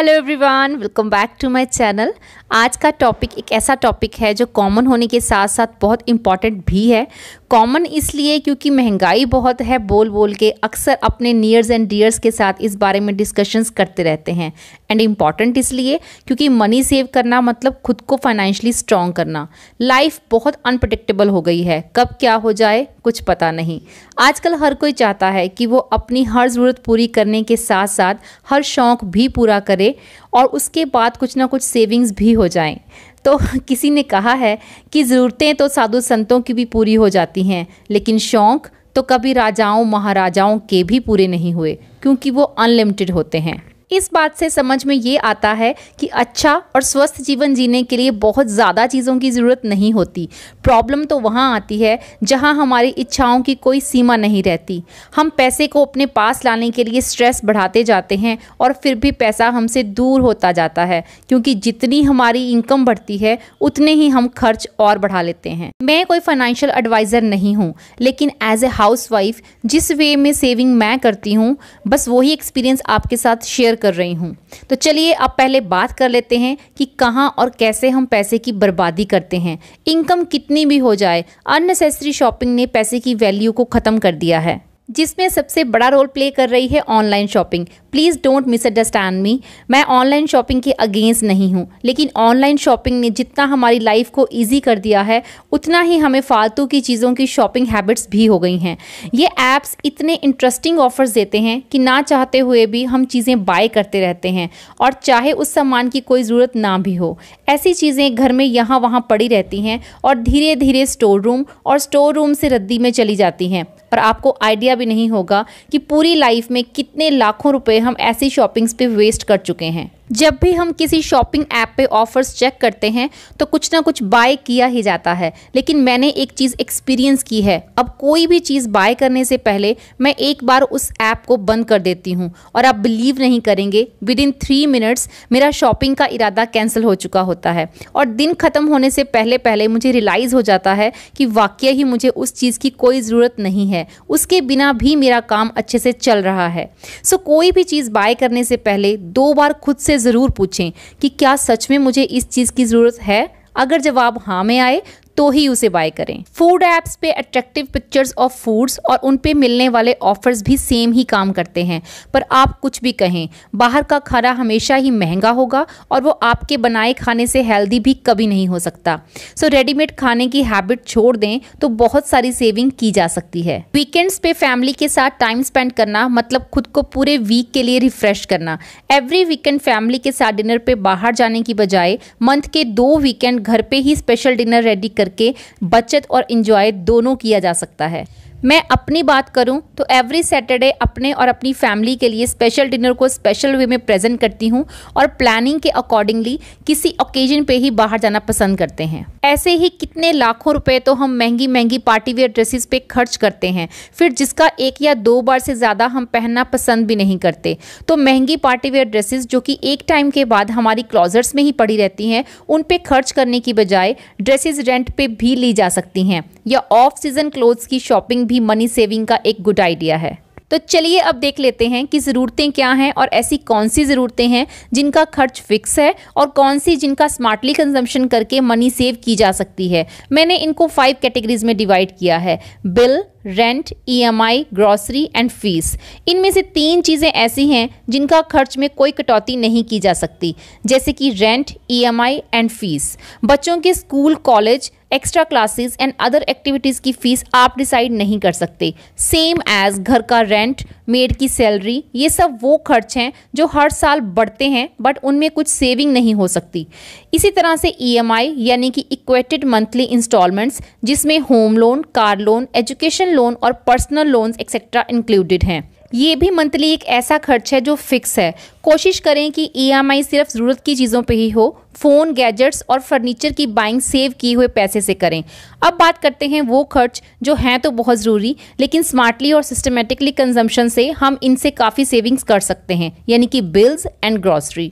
hello everyone welcome back to my channel आज का topic एक ऐसा टॉपिक है जो कॉमन होने के साथ साथ बहुत इम्पॉर्टेंट भी है कॉमन इसलिए क्योंकि महंगाई बहुत है बोल बोल के अक्सर अपने नियर्स एंड डियर्स के साथ इस बारे में डिस्कशंस करते रहते हैं एंड इम्पॉर्टेंट इसलिए क्योंकि मनी सेव करना मतलब खुद को फाइनेंशली स्ट्रॉन्ग करना लाइफ बहुत अनप्रडिक्टेबल हो गई है कब क्या हो जाए कुछ पता नहीं आजकल हर कोई चाहता है कि वो अपनी हर ज़रूरत पूरी करने के साथ साथ हर शौक भी पूरा करे और उसके बाद कुछ ना कुछ सेविंग्स भी हो जाएं तो किसी ने कहा है कि ज़रूरतें तो साधु संतों की भी पूरी हो जाती हैं लेकिन शौक़ तो कभी राजाओं महाराजाओं के भी पूरे नहीं हुए क्योंकि वो अनलिमिटेड होते हैं इस बात से समझ में ये आता है कि अच्छा और स्वस्थ जीवन जीने के लिए बहुत ज़्यादा चीज़ों की ज़रूरत नहीं होती प्रॉब्लम तो वहाँ आती है जहाँ हमारी इच्छाओं की कोई सीमा नहीं रहती हम पैसे को अपने पास लाने के लिए स्ट्रेस बढ़ाते जाते हैं और फिर भी पैसा हमसे दूर होता जाता है क्योंकि जितनी हमारी इनकम बढ़ती है उतने ही हम खर्च और बढ़ा लेते हैं मैं कोई फाइनेंशियल एडवाइज़र नहीं हूँ लेकिन एज ए हाउस वाइफ जिस वे में सेविंग मैं करती हूँ बस वही एक्सपीरियंस आपके साथ शेयर कर रही हूँ तो चलिए अब पहले बात कर लेते हैं कि कहाँ और कैसे हम पैसे की बर्बादी करते हैं इनकम कितनी भी हो जाए अननेसेसरी शॉपिंग ने पैसे की वैल्यू को ख़त्म कर दिया है जिसमें सबसे बड़ा रोल प्ले कर रही है online shopping please don't misunderstand me मैं ऑनलाइन शॉपिंग के अगेंस्ट नहीं हूँ लेकिन ऑनलाइन शॉपिंग ने जितना हमारी लाइफ को ईजी कर दिया है उतना ही हमें फालतू की चीज़ों की शॉपिंग हैबिट्स भी हो गई हैं ये ऐप्स इतने इंटरेस्टिंग ऑफर्स देते हैं कि ना चाहते हुए भी हम चीज़ें बाय करते रहते हैं और चाहे उस सामान की कोई ज़रूरत ना भी हो ऐसी चीज़ें घर में यहाँ वहाँ पड़ी रहती हैं और धीरे धीरे स्टोर रूम और स्टोर रूम से रद्दी में चली जाती हैं और आपको आइडिया भी नहीं होगा कि पूरी लाइफ में कितने लाखों रुपए हम ऐसी शॉपिंग्स पे वेस्ट कर चुके हैं जब भी हम किसी शॉपिंग ऐप पे ऑफ़र्स चेक करते हैं तो कुछ ना कुछ बाय किया ही जाता है लेकिन मैंने एक चीज़ एक्सपीरियंस की है अब कोई भी चीज़ बाय करने से पहले मैं एक बार उस ऐप को बंद कर देती हूँ और आप बिलीव नहीं करेंगे विद इन थ्री मिनट्स मेरा शॉपिंग का इरादा कैंसिल हो चुका होता है और दिन ख़त्म होने से पहले पहले मुझे रियलाइज़ हो जाता है कि वाक्य ही मुझे उस चीज़ की कोई ज़रूरत नहीं है उसके बिना भी मेरा काम अच्छे से चल रहा है सो कोई भी चीज़ बाय करने से पहले दो बार खुद से ज़रूर पूछें कि क्या सच में मुझे इस चीज़ की ज़रूरत है अगर जवाब हाँ में आए तो ही उसे बाय करें फूड ऐप्स पे अट्रैक्टिव पिक्चर्स ऑफ फूड्स और उन पे मिलने वाले ऑफर्स भी सेम ही काम करते हैं पर आप कुछ भी कहें बाहर का खाना हमेशा ही महंगा होगा और वो आपके बनाए खाने से हेल्दी भी कभी नहीं हो सकता सो रेडीमेड खाने की हैबिट छोड़ दें तो बहुत सारी सेविंग की जा सकती है वीकेंड्स पे फैमिली के साथ टाइम स्पेंड करना मतलब खुद को पूरे वीक के लिए रिफ्रेश करना एवरी वीकेंड फैमिली के साथ डिनर पे बाहर जाने की बजाय मंथ के दो वीकेंड घर पे ही स्पेशल डिनर रेडी करके बचत और इंजॉय दोनों किया जा सकता है मैं अपनी बात करूं तो एवरी सैटरडे अपने और अपनी फैमिली के लिए स्पेशल डिनर को स्पेशल वे में प्रेजेंट करती हूं और प्लानिंग के अकॉर्डिंगली किसी ओकेजन पे ही बाहर जाना पसंद करते हैं ऐसे ही कितने लाखों रुपए तो हम महंगी महंगी पार्टी वेयर ड्रेसेस पे खर्च करते हैं फिर जिसका एक या दो बार से ज़्यादा हम पहनना पसंद भी नहीं करते तो महंगी पार्टी वेयर ड्रेसेस जो कि एक टाइम के बाद हमारी क्लॉजर्स में ही पड़ी रहती हैं उन पर खर्च करने की बजाय ड्रेसेज रेंट पर भी ली जा सकती हैं या ऑफ सीज़न क्लोथ्स की शॉपिंग भी मनी सेविंग का एक गुड आइडिया है तो चलिए अब देख लेते हैं कि ज़रूरतें क्या हैं और ऐसी कौन सी ज़रूरतें हैं जिनका खर्च फिक्स है और कौन सी जिनका स्मार्टली कंजम्पशन करके मनी सेव की जा सकती है मैंने इनको फाइव कैटेगरीज में डिवाइड किया है bill rent EMI, grocery and fees इनमें से तीन चीज़ें ऐसी हैं जिनका खर्च में कोई कटौती नहीं की जा सकती जैसे कि रेंट ईएमआई एंड फीस बच्चों के school college extra classes and other activities की फीस आप डिसाइड नहीं कर सकते सेम एज घर का रेंट मेड की सैलरी ये सब वो खर्च हैं जो हर साल बढ़ते हैं बट उनमें कुछ सेविंग नहीं हो सकती इसी तरह से ईएमआई e यानी कि इक्वेटेड मंथली इंस्टॉलमेंट्स जिसमें home loan car loan education loan और पर्सनल लोन्स एक्सेट्रा इंक्लूडेड हैं ये भी मंथली एक ऐसा खर्च है जो फिक्स है कोशिश करें कि ईएमआई e सिर्फ ज़रूरत की चीज़ों पे ही हो फ़ोन गैजेट्स और फर्नीचर की बाइंग सेव किए हुए पैसे से करें अब बात करते हैं वो खर्च जो हैं तो बहुत ज़रूरी लेकिन स्मार्टली और सिस्टमेटिकली कंजम्पशन से हम इनसे काफ़ी सेविंग्स कर सकते हैं यानी कि बिल्स एंड ग्रॉसरी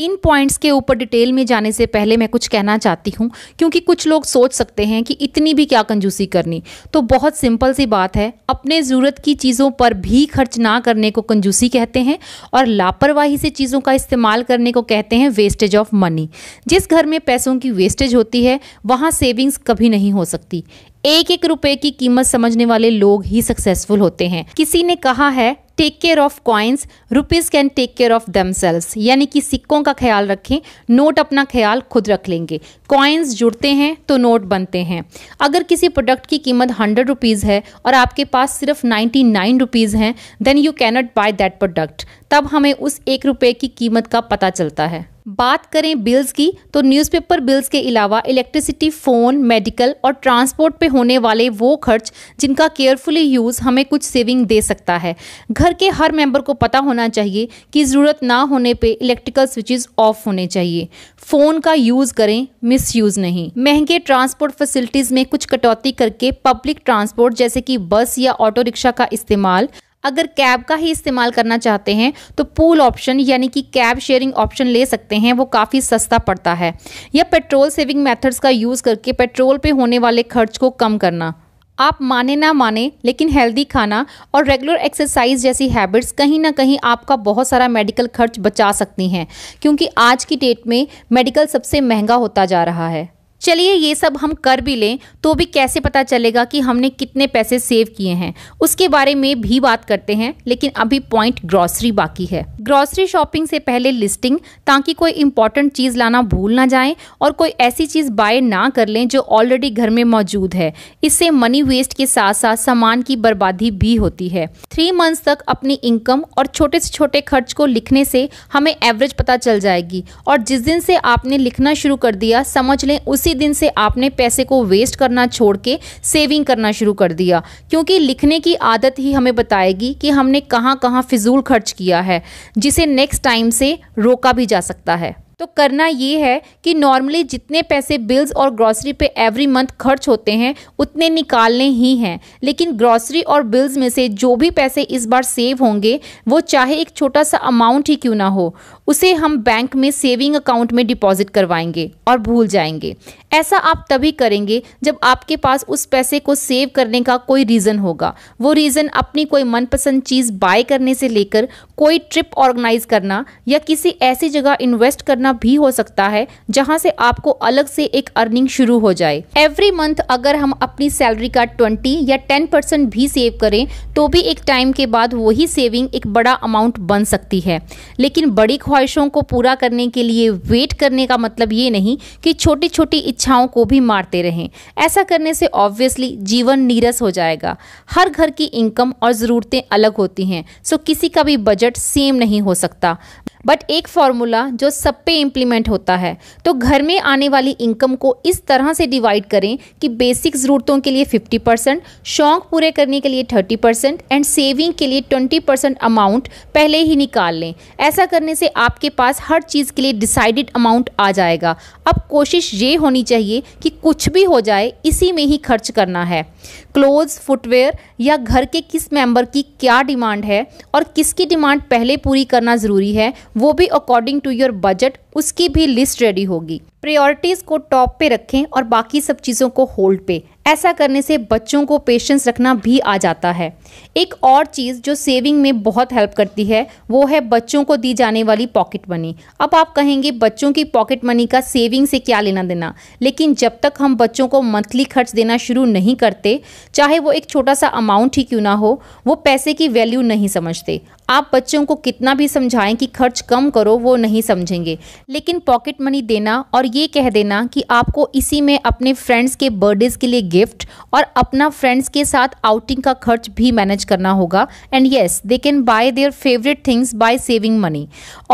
इन पॉइंट्स के ऊपर डिटेल में जाने से पहले मैं कुछ कहना चाहती हूँ क्योंकि कुछ लोग सोच सकते हैं कि इतनी भी क्या कंजूसी करनी तो बहुत सिंपल सी बात है अपने ज़रूरत की चीज़ों पर भी खर्च ना करने को कंजूसी कहते हैं और लापरवाही से चीज़ों का इस्तेमाल करने को कहते हैं वेस्टेज ऑफ मनी जिस घर में पैसों की वेस्टेज होती है वहाँ सेविंग्स कभी नहीं हो सकती एक एक रुपए की कीमत समझने वाले लोग ही सक्सेसफुल होते हैं किसी ने कहा है take care of coins rupees can take care of selves यानी कि सिक्कों का ख्याल रखें नोट अपना ख्याल खुद रख लेंगे कॉइन्स जुड़ते हैं तो नोट बनते हैं अगर किसी प्रोडक्ट की कीमत हंड्रेड रुपीज़ है और आपके पास सिर्फ नाइन्टी नाइन रुपीज़ हैं then you cannot buy that product तब हमें उस एक रुपये की कीमत का पता चलता है बात करें बिल्स की तो न्यूज़पेपर बिल्स के अलावा इलेक्ट्रिसिटी फ़ोन मेडिकल और ट्रांसपोर्ट पे होने वाले वो खर्च जिनका केयरफुली यूज़ हमें कुछ सेविंग दे सकता है घर के हर मेंबर को पता होना चाहिए कि ज़रूरत ना होने पे इलेक्ट्रिकल स्विचेस ऑफ होने चाहिए फ़ोन का यूज़ करें मिस यूज़ नहीं महंगे ट्रांसपोर्ट फैसिलिटीज़ में कुछ कटौती करके पब्लिक ट्रांसपोर्ट जैसे कि बस या ऑटो रिक्शा का इस्तेमाल अगर कैब का ही इस्तेमाल करना चाहते हैं तो पूल ऑप्शन यानी कि कैब शेयरिंग ऑप्शन ले सकते हैं वो काफ़ी सस्ता पड़ता है या पेट्रोल सेविंग मेथड्स का यूज़ करके पेट्रोल पे होने वाले खर्च को कम करना आप माने ना माने लेकिन हेल्दी खाना और रेगुलर एक्सरसाइज जैसी हैबिट्स कहीं ना कहीं आपका बहुत सारा मेडिकल खर्च बचा सकती हैं क्योंकि आज की डेट में मेडिकल सबसे महंगा होता जा रहा है चलिए ये सब हम कर भी लें तो भी कैसे पता चलेगा कि हमने कितने पैसे सेव किए हैं उसके बारे में भी बात करते हैं लेकिन अभी पॉइंट ग्रॉसरी बाकी है ग्रॉसरी शॉपिंग से पहले लिस्टिंग ताकि कोई इंपॉर्टेंट चीज़ लाना भूल ना जाए और कोई ऐसी चीज़ बाय ना कर लें जो ऑलरेडी घर में मौजूद है इससे मनी वेस्ट के साथ साथ सामान की बर्बादी भी होती है थ्री मंथ्स तक अपनी इनकम और छोटे से छोटे खर्च को लिखने से हमें एवरेज पता चल जाएगी और जिस दिन से आपने लिखना शुरू कर दिया समझ लें उस उसी दिन से आपने पैसे को वेस्ट करना छोड़ के सेविंग करना शुरू कर दिया क्योंकि लिखने की आदत ही हमें बताएगी कि हमने कहाँ कहाँ फिजूल खर्च किया है जिसे नेक्स्ट टाइम से रोका भी जा सकता है तो करना ये है कि नॉर्मली जितने पैसे बिल्स और ग्रॉसरी पे एवरी मंथ खर्च होते हैं उतने निकालने ही हैं लेकिन ग्रॉसरी और बिल्स में से जो भी पैसे इस बार सेव होंगे वो चाहे एक छोटा सा अमाउंट ही क्यों ना हो उसे हम बैंक में सेविंग अकाउंट में डिपॉजिट करवाएंगे और भूल जाएंगे ऐसा आप तभी करेंगे जब आपके पास उस पैसे को सेव करने का कोई रीज़न होगा वो रीज़न अपनी कोई मनपसंद चीज़ बाय करने से लेकर कोई ट्रिप ऑर्गेनाइज करना या किसी ऐसी जगह इन्वेस्ट करना भी हो सकता है जहां से आपको अलग से एक अर्निंग शुरू हो जाए एवरी मंथ अगर हम अपनी सैलरी का ट्वेंटी या टेन परसेंट भी सेव करें तो भी एक टाइम के बाद वही सेविंग एक बड़ा अमाउंट बन सकती है लेकिन बड़ी ख्वाहिशों को पूरा करने के लिए वेट करने का मतलब ये नहीं कि छोटी छोटी इच्छाओं को भी मारते रहें ऐसा करने से ऑब्वियसली जीवन नीरस हो जाएगा हर घर की इनकम और ज़रूरतें अलग होती हैं सो किसी का भी बजट सेम नहीं हो सकता बट एक फार्मूला जो सब पे इम्प्लीमेंट होता है तो घर में आने वाली इनकम को इस तरह से डिवाइड करें कि बेसिक ज़रूरतों के लिए 50 परसेंट शौक पूरे करने के लिए 30 परसेंट एंड सेविंग के लिए 20 परसेंट अमाउंट पहले ही निकाल लें ऐसा करने से आपके पास हर चीज़ के लिए डिसाइडेड अमाउंट आ जाएगा अब कोशिश ये होनी चाहिए कि कुछ भी हो जाए इसी में ही खर्च करना है क्लोथ्स फुटवेयर या घर के किस मेंबर की क्या डिमांड है और किसकी डिमांड पहले पूरी करना ज़रूरी है वो भी अकॉर्डिंग टू योर बजट उसकी भी लिस्ट रेडी होगी प्रायोरिटीज़ को टॉप पे रखें और बाकी सब चीज़ों को होल्ड पे ऐसा करने से बच्चों को पेशेंस रखना भी आ जाता है एक और चीज़ जो सेविंग में बहुत हेल्प करती है वो है बच्चों को दी जाने वाली पॉकेट मनी अब आप कहेंगे बच्चों की पॉकेट मनी का सेविंग से क्या लेना देना लेकिन जब तक हम बच्चों को मंथली खर्च देना शुरू नहीं करते चाहे वो एक छोटा सा अमाउंट ही क्यों ना हो वो पैसे की वैल्यू नहीं समझते आप बच्चों को कितना भी समझाएं कि खर्च कम करो वो नहीं समझेंगे लेकिन पॉकेट मनी देना और ये कह देना कि आपको इसी में अपने फ्रेंड्स के बर्थडेज के लिए गिफ्ट और अपना फ्रेंड्स के साथ आउटिंग का खर्च भी मैनेज करना होगा and yes they can buy their favourite things by saving money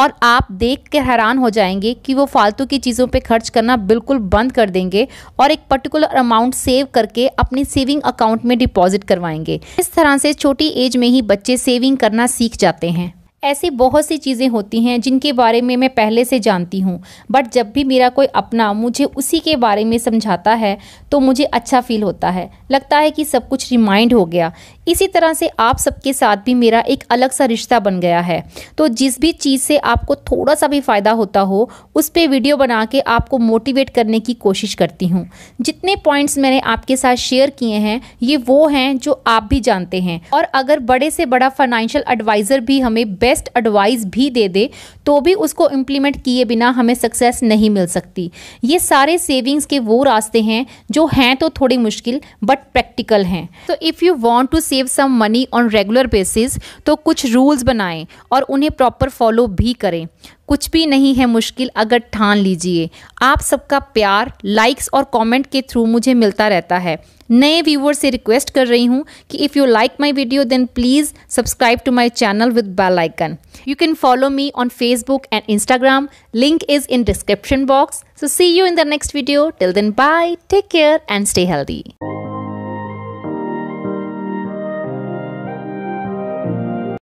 और आप देख के हैरान हो जाएंगे कि वो फालतू की चीज़ों पर खर्च करना बिल्कुल बंद कर देंगे और एक पर्टिकुलर अमाउंट सेव करके अपने सेविंग अकाउंट में डिपॉजिट करवाएंगे इस तरह से छोटी एज में ही बच्चे सेविंग करना सीख जाते हैं ऐसी बहुत सी चीज़ें होती हैं जिनके बारे में मैं पहले से जानती हूँ बट जब भी मेरा कोई अपना मुझे उसी के बारे में समझाता है तो मुझे अच्छा फील होता है लगता है कि सब कुछ रिमाइंड हो गया इसी तरह से आप सबके साथ भी मेरा एक अलग सा रिश्ता बन गया है तो जिस भी चीज़ से आपको थोड़ा सा भी फ़ायदा होता हो उस पर वीडियो बना के आपको मोटिवेट करने की कोशिश करती हूँ जितने पॉइंट्स मैंने आपके साथ शेयर किए हैं ये वो हैं जो आप भी जानते हैं और अगर बड़े से बड़ा फाइनेंशियल एडवाइज़र भी हमें बेस्ट बेस्ट एडवाइस भी दे दे तो भी उसको इम्प्लीमेंट किए बिना हमें सक्सेस नहीं मिल सकती ये सारे सेविंग्स के वो रास्ते हैं जो हैं तो थोड़ी मुश्किल बट प्रैक्टिकल हैं तो if you want to save some money on regular basis तो कुछ रूल्स बनाएं और उन्हें प्रॉपर फॉलो भी करें कुछ भी नहीं है मुश्किल अगर ठान लीजिए आप सबका प्यार लाइक्स और कमेंट के थ्रू मुझे मिलता रहता है नए व्यूवर से रिक्वेस्ट कर रही हूँ कि if you like my video then please subscribe to my channel with bell icon you can follow me on Facebook and Instagram link is in description box so see you in the next video till then bye take care and stay healthy